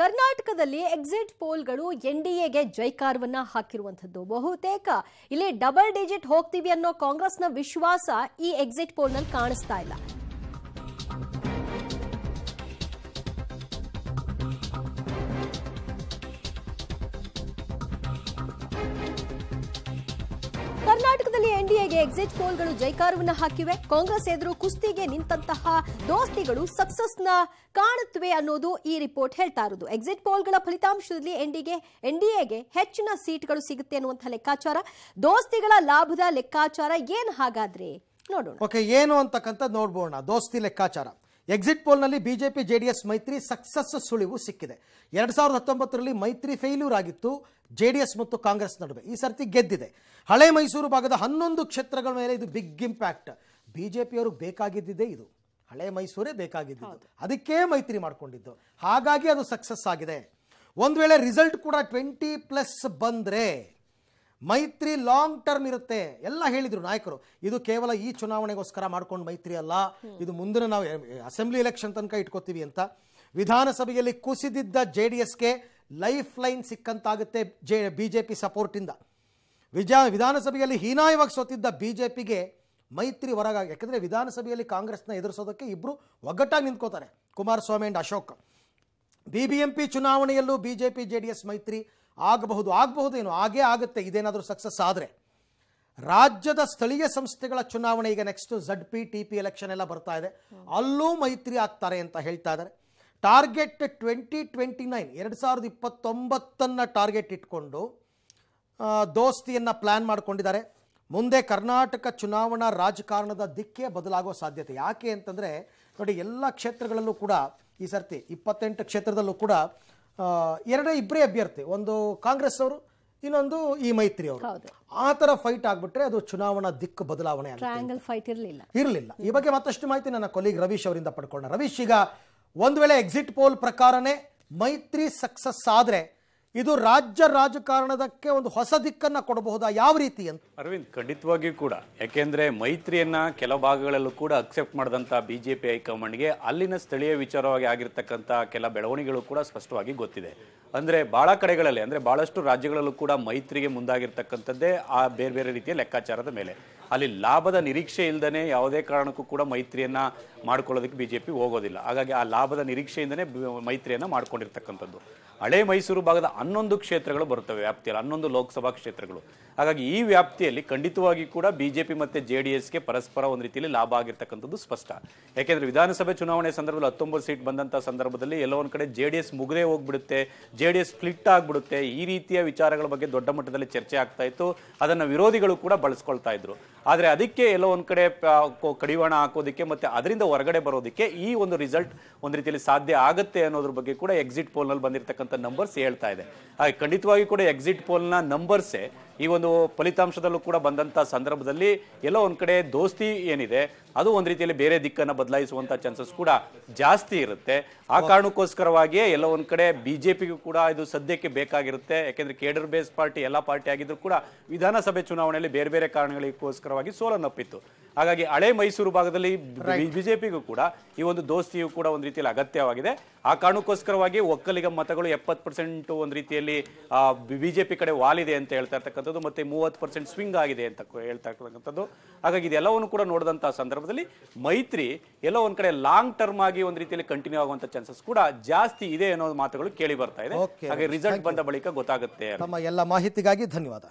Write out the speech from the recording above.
ಕರ್ನಾಟಕದಲ್ಲಿ exit ಪೋಲ್ಗಳು N D ಎಗೆ ಜೈಕಾರವನ್ನ ಹಾಕಿರುವಂಥದ್ದು ಬಹುತೇಕ ಇಲ್ಲಿ ಡಬಲ್ ಡಿಜಿಟ್ ಹೋಗ್ತೀವಿ ಅನ್ನೋ ಕಾಂಗ್ರೆಸ್ನ ವಿಶ್ವಾಸ ಈ ಎಕ್ಸಿಟ್ ಪೋಲ್ನಲ್ಲಿ ಕಾಣಿಸ್ತಾ ಇಲ್ಲ ಕರ್ನಾಟಕದಲ್ಲಿ ಎನ್ಡಿಎಗೆ ಎಕ್ಸಿಟ್ ಪೋಲ್ಗಳು ಜೈಕಾರವನ್ನು ಹಾಕಿವೆ ಕಾಂಗ್ರೆಸ್ ಎದುರು ಕುಸ್ತಿಗೆ ನಿಂತಹ ದೋಸ್ತಿಗಳು ಸಕ್ಸಸ್ನ ಕಾಣುತ್ತವೆ ಅನ್ನೋದು ಈ ರಿಪೋರ್ಟ್ ಹೇಳ್ತಾ ಇರೋದು ಎಕ್ಸಿಟ್ ಪೋಲ್ಗಳ ಫಲಿತಾಂಶದಲ್ಲಿ ಎನ್ಡಿಗೆ ಎನ್ಡಿಎಗೆ ಹೆಚ್ಚಿನ ಸೀಟ್ಗಳು ಸಿಗುತ್ತೆ ಅನ್ನುವಂಥ ಲೆಕ್ಕಾಚಾರ ದೋಸ್ತಿಗಳ ಲಾಭದ ಲೆಕ್ಕಾಚಾರ ಏನು ಹಾಗಾದ್ರೆ ನೋಡೋಣ ಓಕೆ ಏನು ಅಂತಕ್ಕಂಥದ್ದು ನೋಡ್ಬೋಣ ದೋಸ್ತಿ ಲೆಕ್ಕಾಚಾರ ಎಕ್ಸಿಟ್ ಪೋಲ್ನಲ್ಲಿ ಬಿಜೆಪಿ ಎಸ್ ಮೈತ್ರಿ ಸಕ್ಸಸ್ ಸುಳಿವು ಸಿಕ್ಕಿದೆ ಎರಡು ಸಾವಿರದ ಹತ್ತೊಂಬತ್ತರಲ್ಲಿ ಮೈತ್ರಿ ಫೇಲ್ಯೂರ್ ಆಗಿತ್ತು ಜೆ ಡಿ ಎಸ್ ಮತ್ತು ಕಾಂಗ್ರೆಸ್ ನಡುವೆ ಈ ಸರ್ತಿ ಗೆದ್ದಿದೆ ಹಳೆ ಮೈಸೂರು ಭಾಗದ ಹನ್ನೊಂದು ಕ್ಷೇತ್ರಗಳ ಮೇಲೆ ಇದು ಬಿಗ್ ಇಂಪ್ಯಾಕ್ಟ್ ಬಿಜೆಪಿಯವರು ಬೇಕಾಗಿದ್ದಿದೆ ಇದು ಹಳೆ ಮೈಸೂರೇ ಬೇಕಾಗಿದ್ದು ಅದಕ್ಕೆ ಮೈತ್ರಿ ಮಾಡಿಕೊಂಡಿದ್ದು ಹಾಗಾಗಿ ಅದು ಸಕ್ಸಸ್ ಆಗಿದೆ ಒಂದು ವೇಳೆ ರಿಸಲ್ಟ್ ಕೂಡ ಟ್ವೆಂಟಿ ಪ್ಲಸ್ ಬಂದರೆ ಮೈತ್ರಿ ಲಾಂಗ್ ಟರ್ಮ್ ಇರುತ್ತೆ ಎಲ್ಲ ಹೇಳಿದ್ರು ನಾಯಕರು ಇದು ಕೇವಲ ಈ ಚುನಾವಣೆಗೋಸ್ಕರ ಮಾಡ್ಕೊಂಡು ಮೈತ್ರಿ ಅಲ್ಲ ಇದು ಮುಂದಿನ ನಾವು ಅಸೆಂಬ್ಲಿ ಎಲೆಕ್ಷನ್ ತನಕ ಇಟ್ಕೋತೀವಿ ಅಂತ ವಿಧಾನಸಭೆಯಲ್ಲಿ ಕುಸಿದಿದ್ದ ಜೆ ಡಿ ಎಸ್ಗೆ ಲೈಫ್ ಲೈನ್ ಸಿಕ್ಕಂತಾಗುತ್ತೆ ಜೆ ಬಿ ಜೆ ಪಿ ಸಪೋರ್ಟಿಂದ ವಿಜಾ ವಿಧಾನಸಭೆಯಲ್ಲಿ ಹೀನಾಯವಾಗಿ ಸೋತಿದ್ದ ಬಿ ಜೆ ಪಿಗೆ ಮೈತ್ರಿ ಹೊರಗಾಗಿ ಯಾಕಂದರೆ ವಿಧಾನಸಭೆಯಲ್ಲಿ ಕಾಂಗ್ರೆಸ್ನ ಎದುರಿಸೋದಕ್ಕೆ ಇಬ್ಬರು ಒಗ್ಗಟ್ಟಾಗಿ ನಿಂತ್ಕೋತಾರೆ ಕುಮಾರಸ್ವಾಮಿ ಅಂಡ್ ಅಶೋಕ್ ಬಿಬಿಎಂಪಿ ಚುನಾವಣೆಯಲ್ಲೂ ಬಿಜೆಪಿ ಎಸ್ ಮೈತ್ರಿ ಆಗಬಹುದು ಆಗಬಹುದೇನು ಹಾಗೇ ಆಗುತ್ತೆ ಇದೇನಾದರೂ ಸಕ್ಸಸ್ ಆದರೆ ರಾಜ್ಯದ ಸ್ಥಳೀಯ ಸಂಸ್ಥೆಗಳ ಚುನಾವಣೆ ಈಗ next Z P T P election ಎಲ್ಲ ಬರ್ತಾ ಇದೆ ಅಲ್ಲೂ ಮೈತ್ರಿ ಆಗ್ತಾರೆ ಅಂತ ಹೇಳ್ತಾ ಇದ್ದಾರೆ ಟಾರ್ಗೆಟ್ ಟ್ವೆಂಟಿ ಟ್ವೆಂಟಿ ನೈನ್ ಎರಡು ಸಾವಿರದ ಇಪ್ಪತ್ತೊಂಬತ್ತನ್ನು ಟಾರ್ಗೆಟ್ ಇಟ್ಕೊಂಡು ದೋಸ್ತಿಯನ್ನು ಪ್ಲ್ಯಾನ್ ಮಾಡಿಕೊಂಡಿದ್ದಾರೆ ಮುಂದೆ ಕರ್ನಾಟಕ ಚುನಾವಣಾ ರಾಜಕಾರಣದ ದಿಕ್ಕೇ ಬದಲಾಗೋ ಸಾಧ್ಯತೆ ಯಾಕೆ ಅಂತಂದರೆ ನೋಡಿ ಎಲ್ಲ ಕ್ಷೇತ್ರಗಳಲ್ಲೂ ಕೂಡ ಈ ಸರ್ತಿ ಇಪ್ಪತ್ತೆಂಟು ಕ್ಷೇತ್ರದಲ್ಲೂ ಕೂಡ ಎರಡೇ ಇಬ್ಬರೇ ಅಭ್ಯರ್ಥಿ ಒಂದು ಕಾಂಗ್ರೆಸ್ ಅವರು ಇನ್ನೊಂದು ಈ ಮೈತ್ರಿ ಅವರು ಆ ತರ ಫೈಟ್ ಆಗ್ಬಿಟ್ರೆ ಅದು ಚುನಾವಣಾ ದಿಕ್ಕು ಬದಲಾವಣೆ ಫೈಟ್ ಇರಲಿಲ್ಲ ಇರಲಿಲ್ಲ ಈ ಬಗ್ಗೆ ಮತ್ತಷ್ಟು ಮಾಹಿತಿ ನನ್ನ ಕೊಲೀಗ್ ರವೀಶ್ ಅವರಿಂದ ಪಡ್ಕೊಂಡ ರವೀಶ್ ಈಗ ಒಂದು ವೇಳೆ ಎಕ್ಸಿಟ್ ಪೋಲ್ ಪ್ರಕಾರನೇ ಮೈತ್ರಿ ಸಕ್ಸಸ್ ಆದ್ರೆ ಇದು ರಾಜ್ಯ ರಾಜಕಾರಣದಕ್ಕೆ ಒಂದು ಹೊಸ ದಿಕ್ಕನ್ನು ಕೊಡಬಹುದಾ ಯಾವ ರೀತಿ ಅಂತ ಅರವಿಂದ್ ಖಂಡಿತವಾಗಿಯೂ ಕೂಡ ಯಾಕೆಂದ್ರೆ ಮೈತ್ರಿಯನ್ನ ಕೆಲ ಭಾಗಗಳಲ್ಲೂ ಕೂಡ ಅಕ್ಸೆಪ್ಟ್ ಮಾಡಿದಂತ ಬಿಜೆಪಿ ಹೈಕಮಾಂಡ್ಗೆ ಅಲ್ಲಿನ ಸ್ಥಳೀಯ ವಿಚಾರವಾಗಿ ಆಗಿರ್ತಕ್ಕಂಥ ಕೆಲ ಬೆಳವಣಿಗೆಗಳು ಕೂಡ ಸ್ಪಷ್ಟವಾಗಿ ಗೊತ್ತಿದೆ ಅಂದ್ರೆ ಬಹಳ ಕಡೆಗಳಲ್ಲಿ ಅಂದ್ರೆ ಬಹಳಷ್ಟು ರಾಜ್ಯಗಳಲ್ಲೂ ಕೂಡ ಮೈತ್ರಿಗೆ ಮುಂದಾಗಿರ್ತಕ್ಕಂಥದ್ದೇ ಆ ಬೇರೆ ಬೇರೆ ರೀತಿಯ ಲೆಕ್ಕಾಚಾರದ ಮೇಲೆ ಅಲ್ಲಿ ಲಾಭದ ನಿರೀಕ್ಷೆ ಇಲ್ಲದೇ ಯಾವುದೇ ಕಾರಣಕ್ಕೂ ಕೂಡ ಮೈತ್ರಿಯನ್ನ ಮಾಡ್ಕೊಳ್ಳೋದಕ್ಕೆ ಬಿಜೆಪಿ ಹೋಗೋದಿಲ್ಲ ಹಾಗಾಗಿ ಆ ಲಾಭದ ನಿರೀಕ್ಷೆಯಿಂದನೇ ಮೈತ್ರಿಯನ್ನ ಮಾಡ್ಕೊಂಡಿರ್ತಕ್ಕಂಥದ್ದು ಹಳೆ ಮೈಸೂರು ಭಾಗದ ಹನ್ನೊಂದು ಕ್ಷೇತ್ರಗಳು ಬರುತ್ತವೆ ವ್ಯಾಪ್ತಿಯಲ್ಲಿ ಹನ್ನೊಂದು ಲೋಕಸಭಾ ಕ್ಷೇತ್ರಗಳು ಹಾಗಾಗಿ ಈ ವ್ಯಾಪ್ತಿಯಲ್ಲಿ ಖಂಡಿತವಾಗಿ ಕೂಡ ಬಿಜೆಪಿ ಮತ್ತು ಜೆ ಡಿ ಎಸ್ಗೆ ಪರಸ್ಪರ ಒಂದು ರೀತಿಯಲ್ಲಿ ಲಾಭ ಆಗಿರ್ತಕ್ಕಂಥದ್ದು ಸ್ಪಷ್ಟ ಯಾಕೆಂದರೆ ವಿಧಾನಸಭೆ ಚುನಾವಣೆ ಸಂದರ್ಭದಲ್ಲಿ ಹತ್ತೊಂಬತ್ತು ಸೀಟ್ ಬಂದಂಥ ಸಂದರ್ಭದಲ್ಲಿ ಎಲ್ಲೋ ಒಂದು ಕಡೆ ಜೆ ಡಿ ಎಸ್ ಮುಗಿದೇ ಹೋಗ್ಬಿಡುತ್ತೆ ಜೆ ಡಿ ಎಸ್ ಸ್ಪ್ಲಿಟ್ ಆಗಿಬಿಡುತ್ತೆ ಈ ರೀತಿಯ ವಿಚಾರಗಳ ಬಗ್ಗೆ ದೊಡ್ಡ ಮಟ್ಟದಲ್ಲಿ ಚರ್ಚೆ ಆಗ್ತಾ ಇತ್ತು ಅದನ್ನು ವಿರೋಧಿಗಳು ಕೂಡ ಬಳಸ್ಕೊಳ್ತಾ ಇದ್ರು ಆದರೆ ಅದಕ್ಕೆ ಎಲ್ಲೋ ಒಂದು ಕಡೆ ಕಡಿವಾಣ ಹಾಕೋದಕ್ಕೆ ಮತ್ತೆ ಅದರಿಂದ ಹೊರಗಡೆ ಬರೋದಕ್ಕೆ ಈ ಒಂದು ರಿಸಲ್ಟ್ ಒಂದು ರೀತಿಯಲ್ಲಿ ಸಾಧ್ಯ ಆಗುತ್ತೆ ಅನ್ನೋದ್ರ ಬಗ್ಗೆ ಕೂಡ ಎಕ್ಸಿಟ್ ಪೋಲ್ನಲ್ಲಿ ಬಂದಿರತಕ್ಕಂಥ ಅಂತ ನಂಬರ್ಸ್ ಹೇಳ್ತಾ ಇದೆ ಹಾಗೆ ಖಂಡಿತವಾಗಿ ಕೂಡ ಎಕ್ಸಿಟ್ ಪೋಲ್ನ ನಂಬರ್ಸೇ ಈ ಒಂದು ಫಲಿತಾಂಶದಲ್ಲೂ ಕೂಡ ಬಂದಂಥ ಸಂದರ್ಭದಲ್ಲಿ ಎಲ್ಲೋ ಒಂದು ಕಡೆ ದೋಸ್ತಿ ಏನಿದೆ ಅದು ಒಂದು ರೀತಿಯಲ್ಲಿ ಬೇರೆ ದಿಕ್ಕನ್ನು ಬದಲಾಯಿಸುವಂಥ ಚಾನ್ಸಸ್ ಕೂಡ ಜಾಸ್ತಿ ಇರುತ್ತೆ ಆ ಕಾರಣಕ್ಕೋಸ್ಕರವಾಗಿಯೇ ಎಲ್ಲೋ ಒಂದು ಕಡೆ ಬಿ ಜೆ ಪಿಗೂ ಕೂಡ ಇದು ಸದ್ಯಕ್ಕೆ ಬೇಕಾಗಿರುತ್ತೆ ಯಾಕೆಂದರೆ ಕೇಡರ್ ಬೇಸ್ ಪಾರ್ಟಿ ಎಲ್ಲ ಪಾರ್ಟಿ ಆಗಿದ್ರು ಕೂಡ ವಿಧಾನಸಭೆ ಚುನಾವಣೆಯಲ್ಲಿ ಬೇರೆ ಬೇರೆ ಕಾರಣಗಳಿಗೋಸ್ಕರವಾಗಿ ಸೋಲನ್ನಪ್ಪಿತ್ತು ಹಾಗಾಗಿ ಹಳೆ ಮೈಸೂರು ಭಾಗದಲ್ಲಿ ಬಿಜೆಪಿಗೂ ಕೂಡ ಈ ಒಂದು ದೋಸ್ತಿಯು ಕೂಡ ಒಂದು ರೀತಿಯಲ್ಲಿ ಅಗತ್ಯವಾಗಿದೆ ಆ ಕಾರಣಕ್ಕೋಸ್ಕರವಾಗಿ ಒಕ್ಕಲಿಗ ಮತಗಳು ಎಪ್ಪತ್ತು ಪರ್ಸೆಂಟ್ ಒಂದು ರೀತಿಯಲ್ಲಿ ಬಿಜೆಪಿ ಕಡೆ ವಾಲಿದೆ ಅಂತ ಹೇಳ್ತಾ ಇರ್ತಕ್ಕಂಥದ್ದು ಮತ್ತೆ ಮೂವತ್ತು ಪರ್ಸೆಂಟ್ ಸ್ವಿಂಗ್ ಆಗಿದೆ ಅಂತ ಹೇಳ್ತಾ ಇರ್ತಕ್ಕಂಥದ್ದು ಹಾಗಾಗಿ ಇದೆಲ್ಲವನ್ನು ಕೂಡ ನೋಡಿದಂತಹ ಸಂದರ್ಭದಲ್ಲಿ ಮೈತ್ರಿ ಎಲ್ಲೋ ಒಂದ್ ಕಡೆ ಲಾಂಗ್ ಟರ್ಮ್ ಆಗಿ ಒಂದು ರೀತಿಯಲ್ಲಿ ಕಂಟಿನ್ಯೂ ಆಗುವಂತ ಚಾನ್ಸಸ್ ಕೂಡ ಜಾಸ್ತಿ ಇದೆ ಅನ್ನೋ ಮಾತುಗಳು ಕೇಳಿ ಬರ್ತಾ ಇದೆ ಹಾಗೆ ರಿಸಲ್ಟ್ ಬಂದ ಬಳಿಕ ಗೊತ್ತಾಗುತ್ತೆ ತಮ್ಮ ಎಲ್ಲ ಮಾಹಿತಿಗಾಗಿ ಧನ್ಯವಾದ